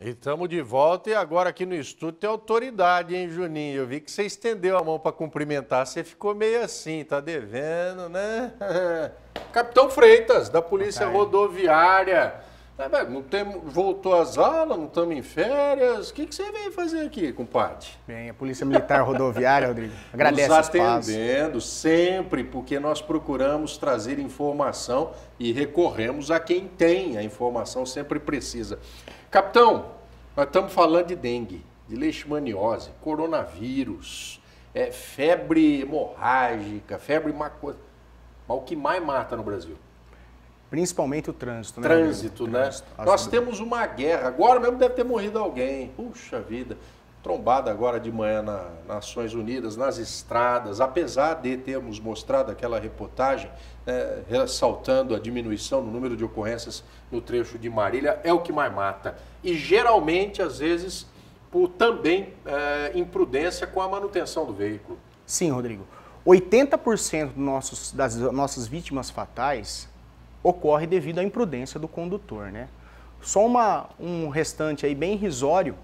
E estamos de volta e agora aqui no estúdio tem autoridade, hein, Juninho? Eu vi que você estendeu a mão para cumprimentar, você ficou meio assim, tá devendo, né? Capitão Freitas, da Polícia tá Rodoviária não tem, voltou às aulas, não estamos em férias. O que, que você veio fazer aqui, compadre? Bem, a Polícia Militar Rodoviária, Rodrigo, agradece Nos atendendo sempre, porque nós procuramos trazer informação e recorremos a quem tem a informação, sempre precisa. Capitão, nós estamos falando de dengue, de leishmaniose, coronavírus, é, febre hemorrágica, febre macosa. Mas o que mais mata no Brasil? Principalmente o trânsito, né? Trânsito, né? Trânsito. Nós As... temos uma guerra. Agora mesmo deve ter morrido alguém. Puxa vida. Trombada agora de manhã nas Nações Unidas, nas estradas, apesar de termos mostrado aquela reportagem né, ressaltando a diminuição no número de ocorrências no trecho de Marília, é o que mais mata. E geralmente, às vezes, por também é, imprudência com a manutenção do veículo. Sim, Rodrigo. 80% nossos, das nossas vítimas fatais ocorre devido à imprudência do condutor. Né? Só uma, um restante aí bem irrisório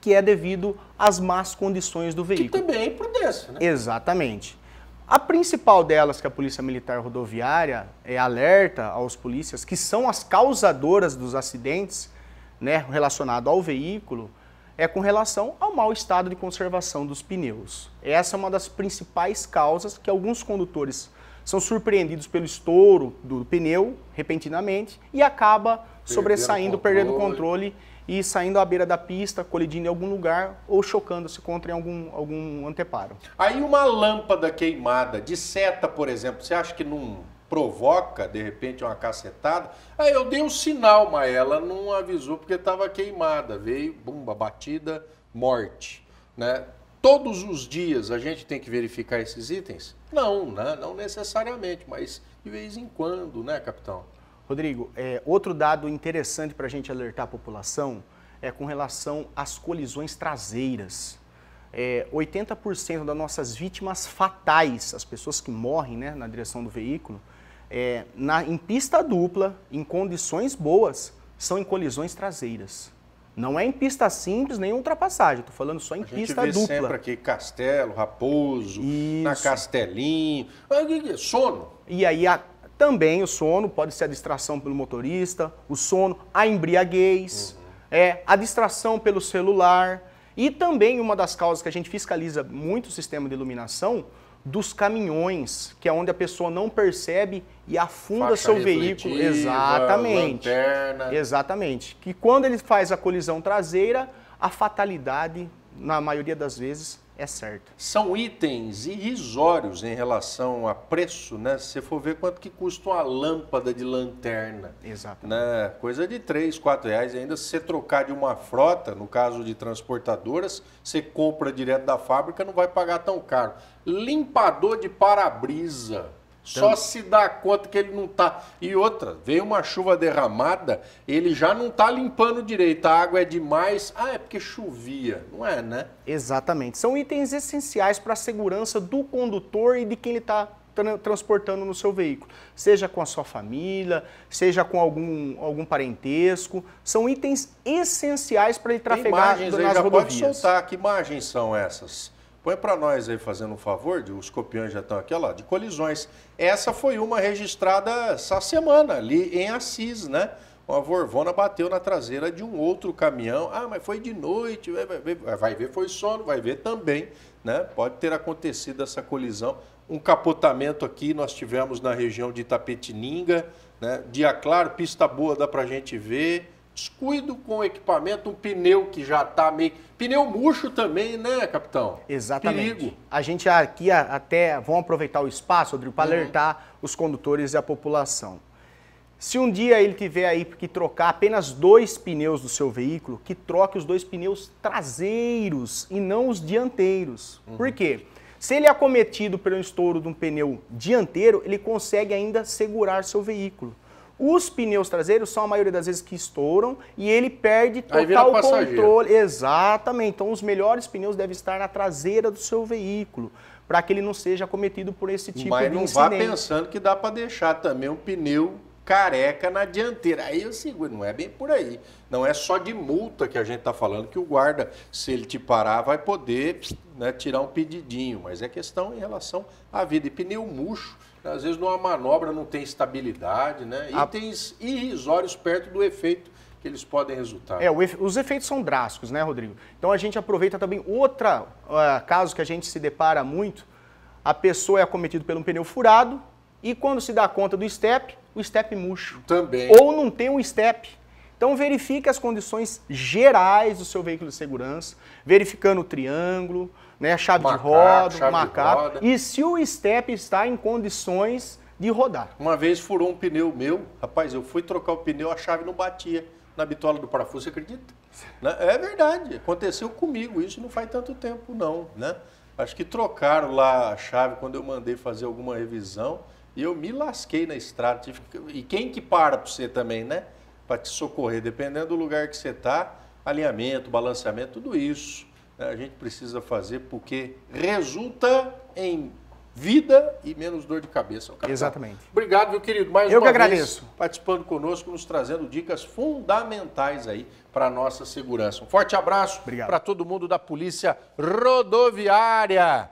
que é devido às más condições do veículo. Que também é imprudência, né? Exatamente. A principal delas que a Polícia Militar Rodoviária é, alerta aos polícias, que são as causadoras dos acidentes né, relacionado ao veículo, é com relação ao mau estado de conservação dos pneus. Essa é uma das principais causas que alguns condutores são surpreendidos pelo estouro do pneu repentinamente e acaba perdendo sobressaindo, controle. perdendo o controle e saindo à beira da pista, colidindo em algum lugar ou chocando-se contra algum, algum anteparo. Aí uma lâmpada queimada de seta, por exemplo, você acha que não provoca, de repente, uma cacetada? Aí eu dei um sinal, mas ela não avisou porque estava queimada. Veio, bumba, batida, morte. Né? todos os dias a gente tem que verificar esses itens? Não, né? não necessariamente, mas de vez em quando, né, capitão? Rodrigo, é, outro dado interessante para a gente alertar a população é com relação às colisões traseiras. É, 80% das nossas vítimas fatais, as pessoas que morrem né, na direção do veículo, é, na, em pista dupla, em condições boas, são em colisões traseiras. Não é em pista simples nem ultrapassagem, estou falando só em a pista gente vê dupla. sempre aqui Castelo, Raposo, Isso. na Castelinho, é? sono. E aí a, também o sono pode ser a distração pelo motorista, o sono, a embriaguez, uhum. é, a distração pelo celular. E também uma das causas que a gente fiscaliza muito o sistema de iluminação dos caminhões, que é onde a pessoa não percebe e afunda Faixa seu veículo. Exatamente. Lanterna. Exatamente. Que quando ele faz a colisão traseira, a fatalidade, na maioria das vezes, é certo. São itens irrisórios em relação a preço, né? Se você for ver quanto que custa uma lâmpada de lanterna. Exato. Né? Coisa de 3, 4 reais. E ainda se você trocar de uma frota, no caso de transportadoras, você compra direto da fábrica, não vai pagar tão caro. Limpador de para-brisa. Só então- se dá conta que ele não está. E outra, veio uma chuva derramada, ele já não está limpando direito. A água é demais. Ah, é porque chovia. Não é, né? Exatamente. São itens essenciais para a segurança do condutor e de quem ele está transportando no seu veículo, seja com a sua família, seja com algum, algum parentesco, são itens essenciais para ele trafegar Tem imagens, nas já rodovias. Pode soltar, que imagens são essas? Põe para nós aí, fazendo um favor, de, os copiões já estão aqui, olha lá, de colisões. Essa foi uma registrada essa semana ali em Assis, né? Uma vorvona bateu na traseira de um outro caminhão. Ah, mas foi de noite, vai, vai, vai ver foi sono, vai ver também, né? Pode ter acontecido essa colisão. Um capotamento aqui nós tivemos na região de Tapetininga, né? Dia claro, pista boa, dá para gente ver descuido com o equipamento, um pneu que já está meio. Pneu murcho também, né, capitão? Exatamente. Perigo. A gente aqui até vão aproveitar o espaço, Rodrigo, para uhum. alertar os condutores e a população. Se um dia ele tiver aí que trocar apenas dois pneus do seu veículo, que troque os dois pneus traseiros e não os dianteiros. Uhum. Por quê? Se ele é acometido pelo estouro de um pneu dianteiro, ele consegue ainda segurar seu veículo. Os pneus traseiros são a maioria das vezes que estouram e ele perde total controle. Exatamente. Então, os melhores pneus devem estar na traseira do seu veículo para que ele não seja cometido por esse tipo Mas de incidente. Mas não vá pensando que dá para deixar também um pneu careca na dianteira. Aí eu seguro, não é bem por aí. Não é só de multa que a gente está falando que o guarda, se ele te parar, vai poder né, tirar um pedidinho. Mas é questão em relação à vida. E pneu murcho às vezes numa manobra não tem estabilidade, né? A... Itens irrisórios perto do efeito que eles podem resultar. É, efe... os efeitos são drásticos, né, Rodrigo? Então a gente aproveita também outro uh, ah, caso que a gente se depara muito. A pessoa é acometida por um pneu furado e quando se dá conta do step, o step murcho. Também. Ou não tem um step. Então verifique as condições gerais do seu veículo de segurança, verificando o triângulo, né, chave macaco, de roda, chave macaco, roda. e se o step está em condições de rodar. Uma vez furou um pneu meu, rapaz, eu fui trocar o pneu, a chave não batia na bitola do parafuso, você acredita? Né, é verdade, aconteceu comigo, isso não faz tanto tempo não, né? Acho que trocaram lá a chave quando eu mandei fazer alguma revisão e eu me lasquei na estrada. E quem que para para você também, né? para te socorrer, dependendo do lugar que você está, alinhamento, balanceamento, tudo isso né, a gente precisa fazer porque resulta em vida e menos dor de cabeça. Exatamente. Obrigado, meu querido. Mais Eu uma que agradeço. Vez, participando conosco, nos trazendo dicas fundamentais aí para a nossa segurança. Um forte abraço para todo mundo da Polícia Rodoviária.